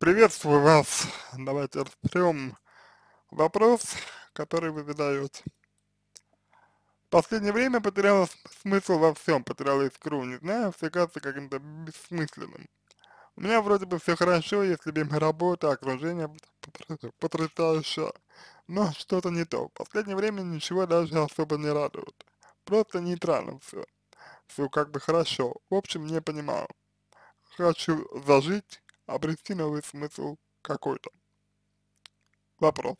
Приветствую вас. Давайте разберем вопрос, который вы задаете. В последнее время потерял смысл во всем, потерял искру, не знаю, все кажется каким-то бессмысленным. У меня вроде бы все хорошо, есть любимая работа, окружение потрясающее, но что-то не то. В последнее время ничего даже особо не радует. Просто нейтрально все. Все как бы хорошо. В общем, не понимаю. Хочу зажить, обрести новый смысл какой-то. Вопрос.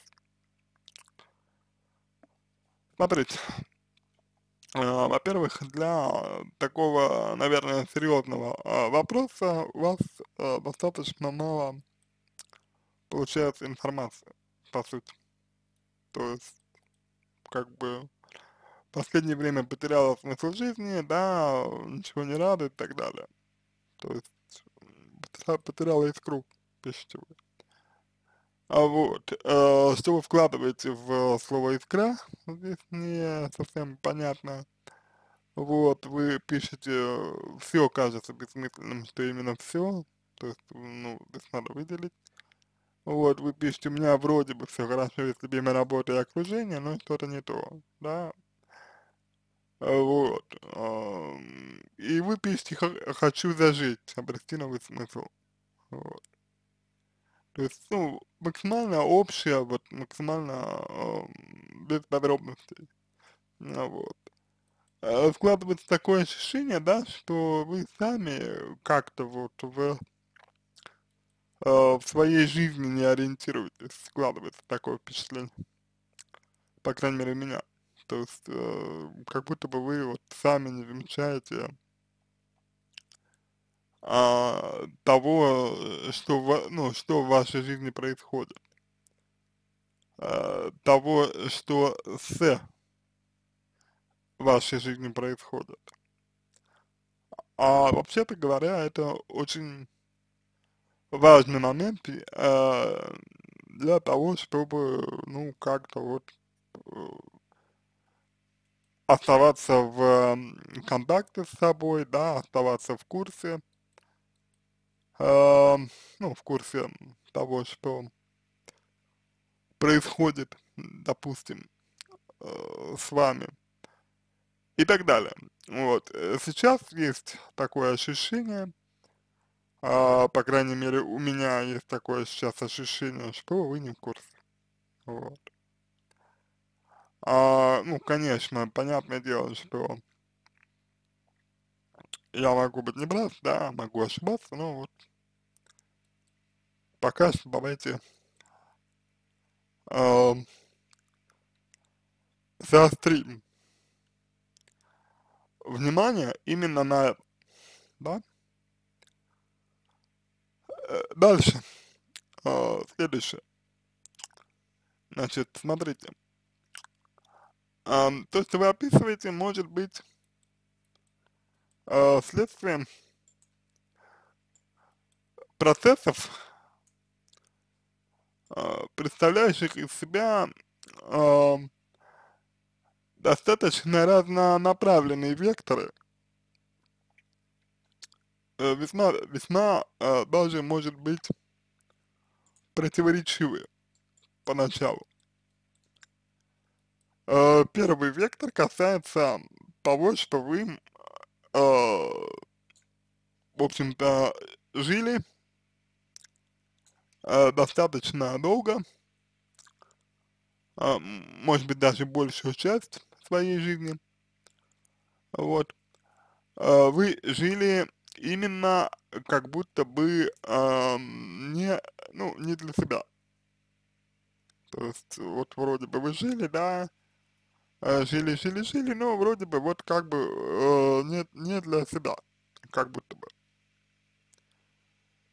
Смотрите, а, во-первых, для такого, наверное, серьезного а, вопроса у вас а, достаточно мало получается информации, по сути. То есть, как бы, последнее время потеряла смысл жизни, да, ничего не радует и так далее. То есть, потеряла искру, пишите вы. А вот, э, что вы вкладываете в э, слово «искра», здесь не совсем понятно. Вот, вы пишете «все кажется бессмысленным», что именно «все», то есть, ну, здесь надо выделить. Вот, вы пишете, у меня вроде бы все хорошо, есть любимая работа и окружение, но что-то не то, да. Э, вот, а, и вы пишете э, «хочу зажить», обратимый смысл. Вот. То есть, ну, максимально общее, вот, максимально э, без подробностей. Ну вот. Э, складывается такое ощущение, да, что вы сами как-то вот в, э, в своей жизни не ориентируетесь, складывается такое впечатление. По крайней мере, меня. То есть, э, как будто бы вы вот сами не замечаете а, того, э, что, ну, что в вашей жизни происходит. А, того, что с вашей жизни происходит. А вообще-то говоря, это очень важный момент э, для того, чтобы, ну, как-то вот э, оставаться в контакте с собой, да, оставаться в курсе, э, ну, в курсе того, что происходит, допустим, э, с вами и так далее. Вот. Э, сейчас есть такое ощущение, а, по крайней мере, у меня есть такое сейчас ощущение, что вы не в курсе. Вот. А, ну, конечно, понятное дело, что я могу быть не прав, да, могу ошибаться, но вот пока что давайте э, заострим внимание именно на да. Э, дальше, э, следующее, значит, смотрите, э, то, что вы описываете, может быть Э, следствием процессов, э, представляющих из себя э, достаточно разнонаправленные векторы, весьма, весьма даже может быть противоречивые поначалу. первый вектор касается того, что вы Э, в общем-то, жили э, достаточно долго, э, может быть, даже большую часть своей жизни, вот, вы жили именно как будто бы э, не, ну, не для себя. То есть, вот вроде бы вы жили, да, Э, жили, жили, жили, но ну, вроде бы вот как бы э, не, не для себя, как будто бы.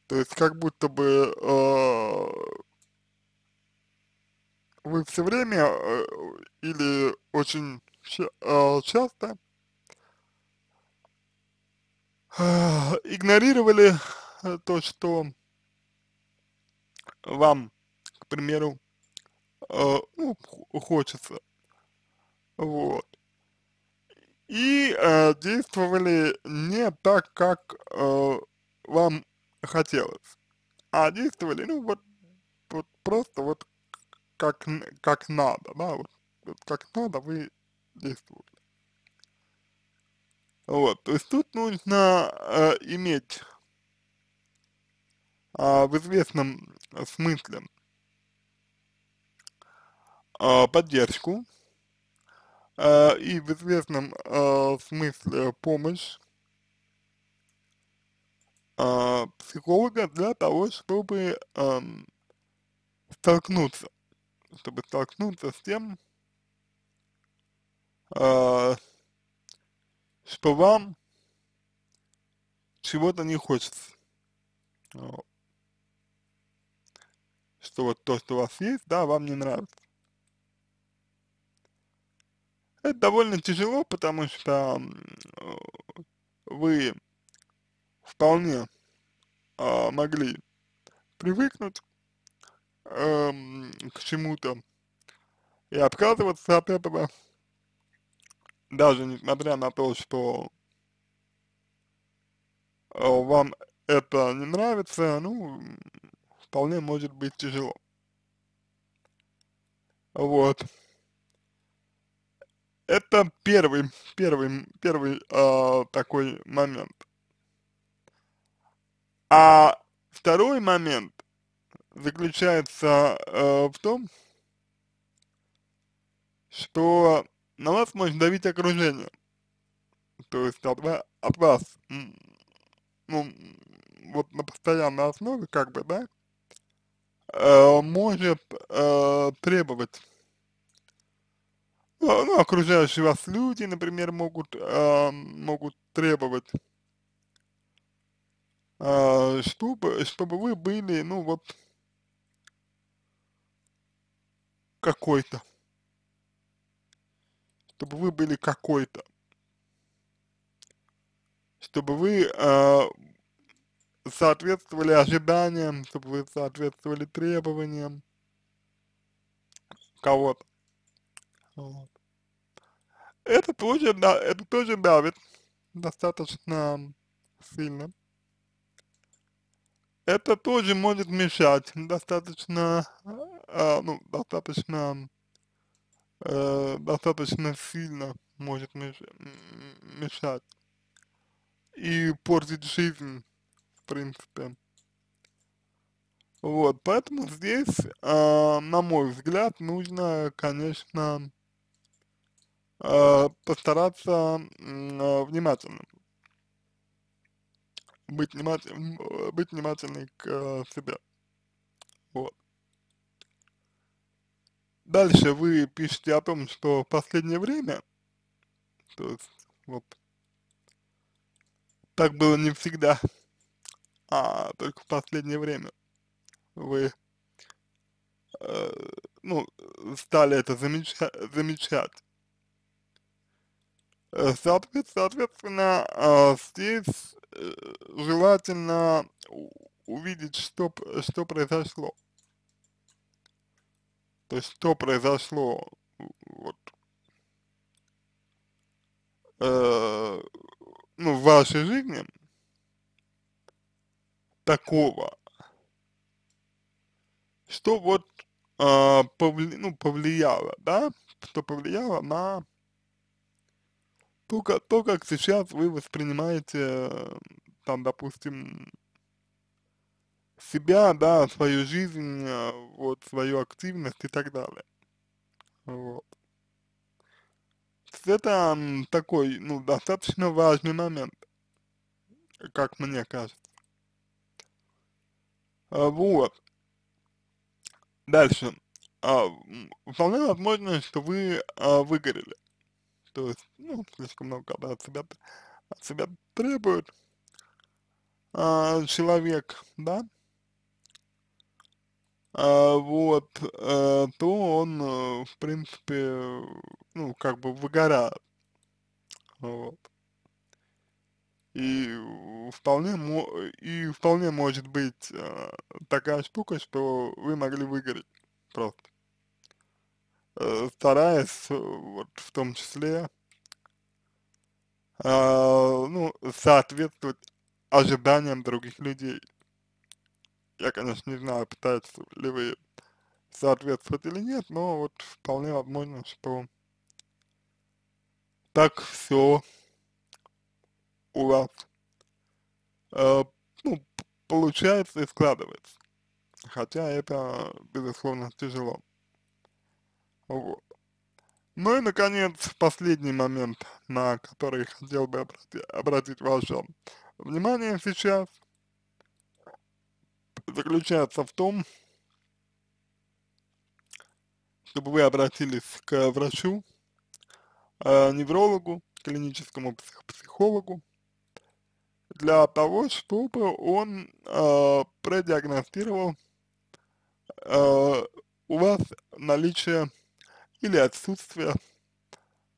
То есть как будто бы э, вы все время э, или очень э, часто э, игнорировали э, то, что вам, к примеру, э, ну, хочется вот. И э, действовали не так, как э, вам хотелось, а действовали, ну, вот, вот просто вот как, как надо, да, вот, вот как надо вы действовали. Вот, то есть тут нужно э, иметь э, в известном смысле э, поддержку, э, и в известном э, смысле помощь э, психолога для того, чтобы э, столкнуться, чтобы столкнуться с тем, э, что вам чего-то не хочется. Что вот то, что у вас есть, да, вам не нравится. Это довольно тяжело, потому что вы вполне э, могли привыкнуть э, к чему-то и отказываться от этого, даже несмотря на то, что э, вам это не нравится, ну, вполне может быть тяжело. Вот. Это первый, первый, первый э, такой момент. А второй момент заключается э, в том, что на вас может давить окружение, то есть от, от вас, ну, вот на постоянной основе, как бы, да, э, может э, требовать а, ну, окружающие вас люди, например, могут, э, могут требовать, э, чтобы, чтобы вы были, ну, вот, какой-то, чтобы вы были какой-то, чтобы вы э, соответствовали ожиданиям, чтобы вы соответствовали требованиям кого-то. Вот. Это тоже, да, это тоже давит достаточно сильно. Это тоже может мешать достаточно, э, ну, достаточно, э, достаточно сильно может мешать и портить жизнь, в принципе. Вот, поэтому здесь, э, на мой взгляд, нужно, конечно, Э, постараться э, внимательным быть, вниматель, э, быть внимательной к э, себе. Вот. Дальше вы пишете о том, что в последнее время, то есть, вот, так было не всегда, а только в последнее время вы, э, ну, стали это замеча замечать. Э, соответственно, а, здесь э, желательно увидеть, что, что произошло. То есть, что произошло, вот, э, ну, в вашей жизни такого, что вот э, повли, ну, повлияло, да, что повлияло на то, то, как сейчас вы воспринимаете, э, там, допустим, себя, да, свою жизнь, э, вот, свою активность и так далее. Вот. Это такой, ну, достаточно важный момент, как мне кажется. А, вот. Дальше. А, вполне возможно, что вы а, выгорели то есть, ну, слишком много от себя, от себя требует а, человек, да, а, вот, а, то он, э, в принципе, ну, как бы выгорает, вот. И вполне, и вполне может быть а, такая штука, что вы могли выгореть просто стараясь, э, вот в том числе, э, ну, соответствовать ожиданиям других людей. Я, конечно, не знаю, пытаетесь ли вы соответствовать или нет, но вот вполне возможно, что так все у вас э, ну, получается и складывается. Хотя это, безусловно, тяжело. Ну и, наконец, последний момент, на который хотел бы обрати обратить ваше внимание сейчас, заключается в том, чтобы вы обратились к врачу, э, неврологу, клиническому псих психологу, для того, чтобы он э, продиагностировал э, у вас наличие или отсутствие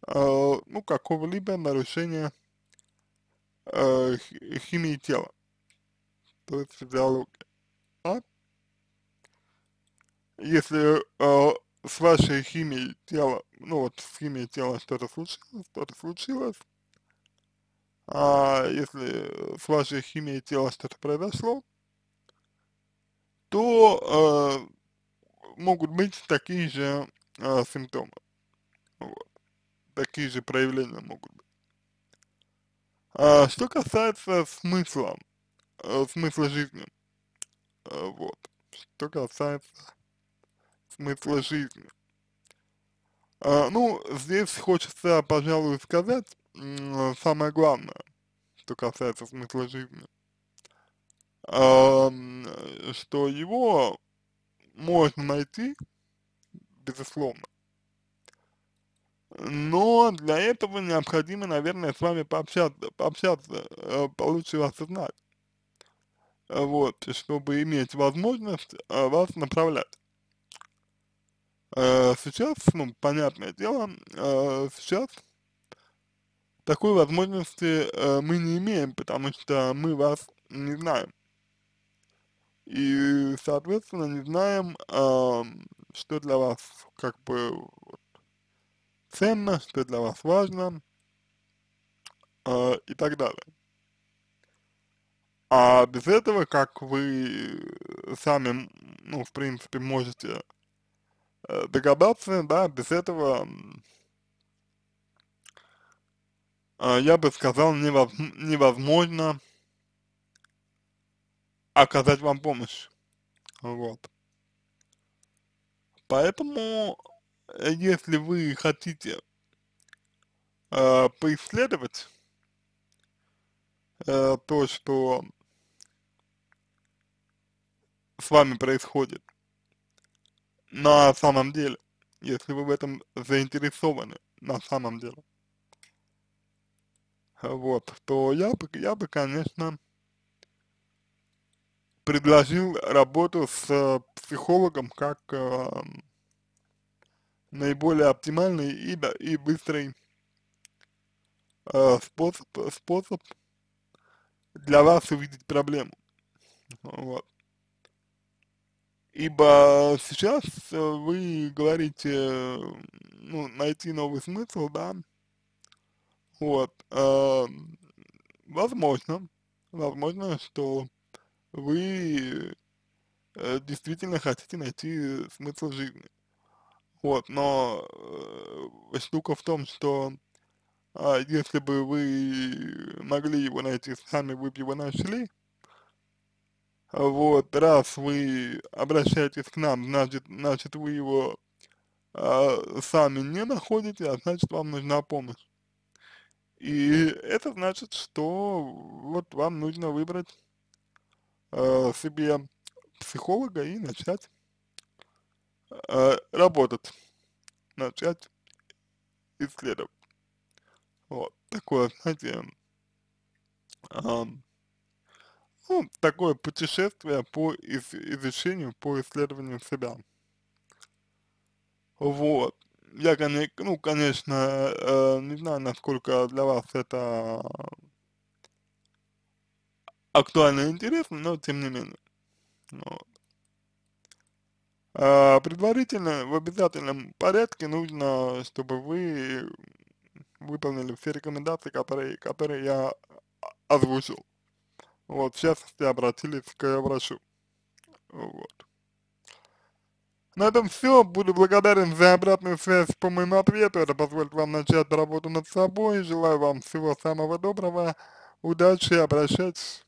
э, ну, какого-либо нарушения э, химии тела, то есть физиология А? Если э, с вашей химией тела, ну вот с химией тела что-то случилось, что-то случилось, а если с вашей химией тела что-то произошло, то э, могут быть такие же а, симптомов. Вот. Такие же проявления могут быть. А, что касается смысла, а, смысла жизни, а, вот, что касается смысла жизни. А, ну, здесь хочется, пожалуй, сказать самое главное, что касается смысла жизни, а, что его можно найти безусловно. Но для этого необходимо, наверное, с вами пообщаться, пообщаться, э, получше вас знать. Вот, чтобы иметь возможность э, вас направлять. Э, сейчас, ну, понятное дело, сейчас такой возможности э, мы не имеем, потому что мы вас не знаем. И, соответственно, не знаем, э, что для вас как бы ценно, что для вас важно э, и так далее. А без этого, как вы сами, ну, в принципе, можете э, догадаться, да, без этого, а, я бы сказал, невозможно оказать вам помощь. Вот. Поэтому, э, если вы хотите э, поисследовать э, то, что с вами происходит на самом деле, если вы в этом заинтересованы на самом деле, вот, то я бы, я бы, конечно, предложил работу с э, психологом как э, наиболее оптимальный и, и быстрый э, способ, способ для вас увидеть проблему. Вот. Ибо сейчас э, вы говорите, ну, найти новый смысл, да, вот, э, возможно, возможно, что вы э, действительно хотите найти э, смысл жизни. Вот, но э, штука в том, что э, если бы вы могли его найти сами, вы бы его нашли. Вот, раз вы обращаетесь к нам, значит, значит вы его э, сами не находите, а значит вам нужна помощь. И это значит, что вот вам нужно выбрать э, себе психолога и начать э, работать, начать исследовать. Вот, такое, знаете, э, ну, такое путешествие по из изучению, по исследованию себя. Вот. Я, ну, конечно, э, не знаю, насколько для вас это актуально и интересно, но тем не менее. Ну вот. А предварительно, в обязательном порядке нужно, чтобы вы выполнили все рекомендации, которые, которые я озвучил. Вот, в частности, обратились к врачу. Вот. На этом все. Буду благодарен за обратную связь по моему ответу. Это позволит вам начать работу над собой. Желаю вам всего самого доброго. Удачи. и Обращайтесь.